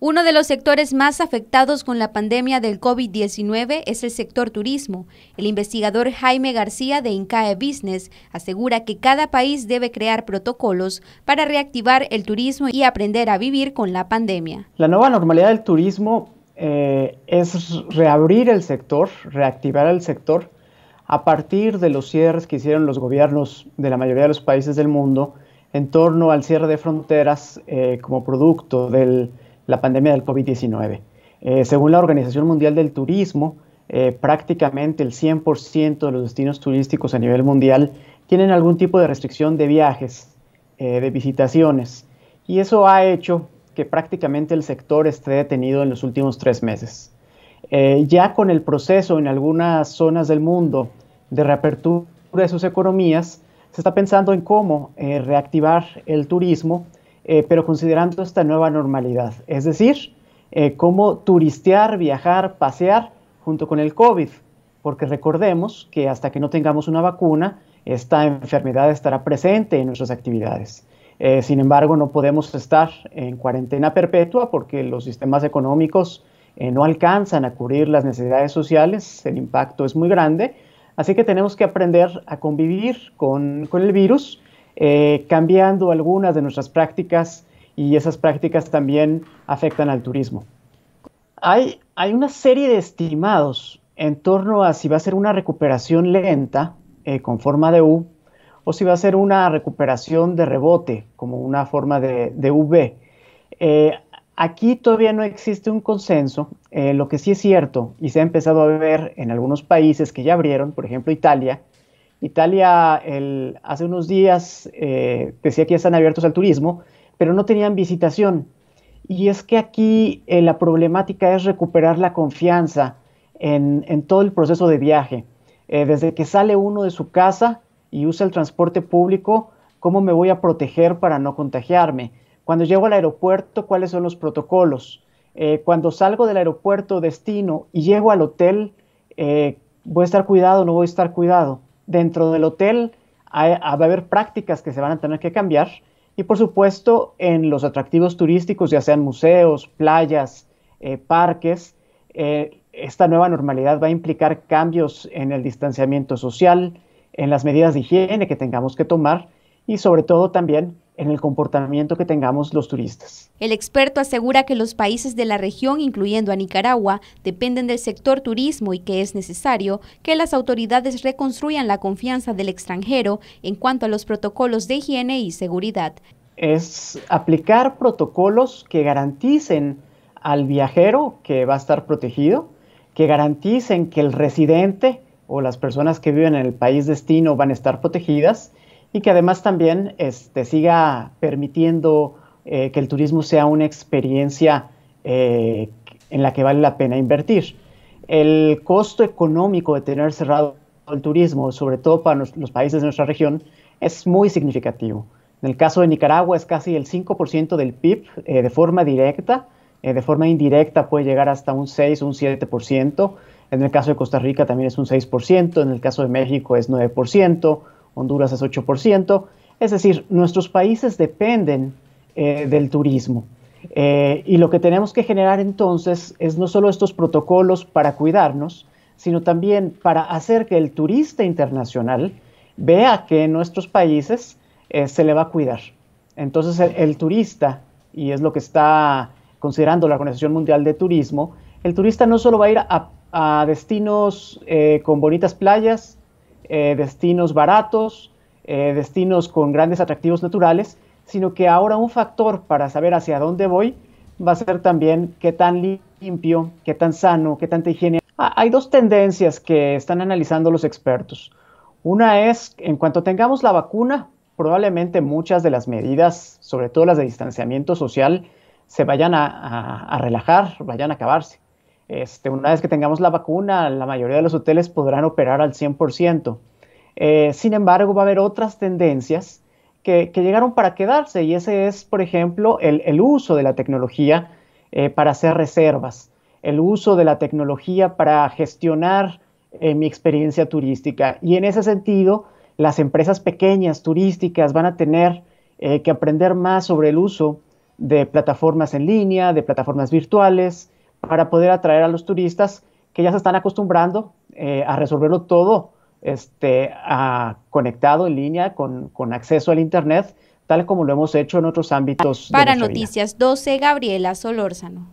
Uno de los sectores más afectados con la pandemia del COVID-19 es el sector turismo. El investigador Jaime García de INCAE Business asegura que cada país debe crear protocolos para reactivar el turismo y aprender a vivir con la pandemia. La nueva normalidad del turismo eh, es reabrir el sector, reactivar el sector a partir de los cierres que hicieron los gobiernos de la mayoría de los países del mundo en torno al cierre de fronteras eh, como producto del la pandemia del COVID-19. Eh, según la Organización Mundial del Turismo, eh, prácticamente el 100% de los destinos turísticos a nivel mundial tienen algún tipo de restricción de viajes, eh, de visitaciones, y eso ha hecho que prácticamente el sector esté detenido en los últimos tres meses. ya con el proceso en algunas zonas del mundo de reapertura de sus economías, se está pensando en cómo reactivar el turismo eh, pero considerando esta nueva normalidad, es decir, eh, cómo turistear, viajar, pasear junto con el COVID, porque recordemos que hasta que no tengamos una vacuna, esta enfermedad estará presente en nuestras actividades. Eh, sin embargo, no podemos estar en cuarentena perpetua porque los sistemas económicos no alcanzan a cubrir las necesidades sociales, el impacto es muy grande, así que tenemos que aprender a convivir con el virus eh, cambiando algunas de nuestras prácticas y esas prácticas también afectan al turismo. Hay, una serie de estimados en torno a si va a ser una recuperación lenta eh, con forma de U o si va a ser una recuperación de rebote como una forma de, de V. Eh, aquí todavía no existe un consenso. lo que sí es cierto y se ha empezado a ver en algunos países que ya abrieron, por ejemplo Italia, Italia hace unos días eh, decía que ya están abiertos al turismo, pero no tenían visitación. Y es que aquí eh, la problemática es recuperar la confianza en, todo el proceso de viaje. Eh, desde que sale uno de su casa y usa el transporte público, ¿cómo me voy a proteger para no contagiarme? Cuando llego al aeropuerto, ¿cuáles son los protocolos? cuando salgo del aeropuerto destino y llego al hotel, ¿voy a estar cuidado o no voy a estar cuidado? Dentro del hotel va a haber prácticas que se van a tener que cambiar y por supuesto en los atractivos turísticos, ya sean museos, playas, eh, parques, eh, esta nueva normalidad va a implicar cambios en el distanciamiento social, en las medidas de higiene que tengamos que tomar y sobre todo también en el comportamiento que tengamos los turistas. El experto asegura que los países de la región, incluyendo a Nicaragua, dependen del sector turismo y que es necesario que las autoridades reconstruyan la confianza del extranjero en cuanto a los protocolos de higiene y seguridad. Es aplicar protocolos que garanticen al viajero que va a estar protegido, que garanticen que el residente o las personas que viven en el país destino van a estar protegidas y que además también este, siga permitiendo eh, que el turismo sea una experiencia eh, en la que vale la pena invertir. El costo económico de tener cerrado el turismo, sobre todo para los países de nuestra región, es muy significativo. En el caso de Nicaragua es casi el 5% del PIB eh, de forma directa, de forma indirecta puede llegar hasta un 6 o un 7%. En el caso de Costa Rica también es un 6%, en el caso de México es 9%, Honduras es 8%, es decir, nuestros países dependen eh, del turismo. Eh, y lo que tenemos que generar entonces es no solo estos protocolos para cuidarnos, sino también para hacer que el turista internacional vea que en nuestros países eh, se le va a cuidar. Entonces el, turista, y es lo que está considerando la Organización Mundial de Turismo, el turista no solo va a ir a, destinos con bonitas playas eh, destinos baratos, eh, destinos con grandes atractivos naturales, sino que ahora un factor para saber hacia dónde voy va a ser también qué tan limpio, qué tan sano, qué tanta higiene. Ah, hay dos tendencias que están analizando los expertos. Una es, en cuanto tengamos la vacuna, probablemente muchas de las medidas, sobre todo las de distanciamiento social, se vayan a relajar, vayan a acabarse. Este, una vez que tengamos la vacuna, la mayoría de los hoteles podrán operar al 100%. Eh, sin embargo, va a haber otras tendencias que, llegaron para quedarse y ese es, por ejemplo, el, uso de la tecnología eh, para hacer reservas, el uso de la tecnología para gestionar eh, mi experiencia turística. Y en ese sentido, las empresas pequeñas turísticas van a tener que aprender más sobre el uso de plataformas en línea, de plataformas virtuales, para poder atraer a los turistas que ya se están acostumbrando eh, a resolverlo todo este, conectado en línea con, acceso al Internet, tal como lo hemos hecho en otros ámbitos. Para Noticias 12, Gabriela Solórzano.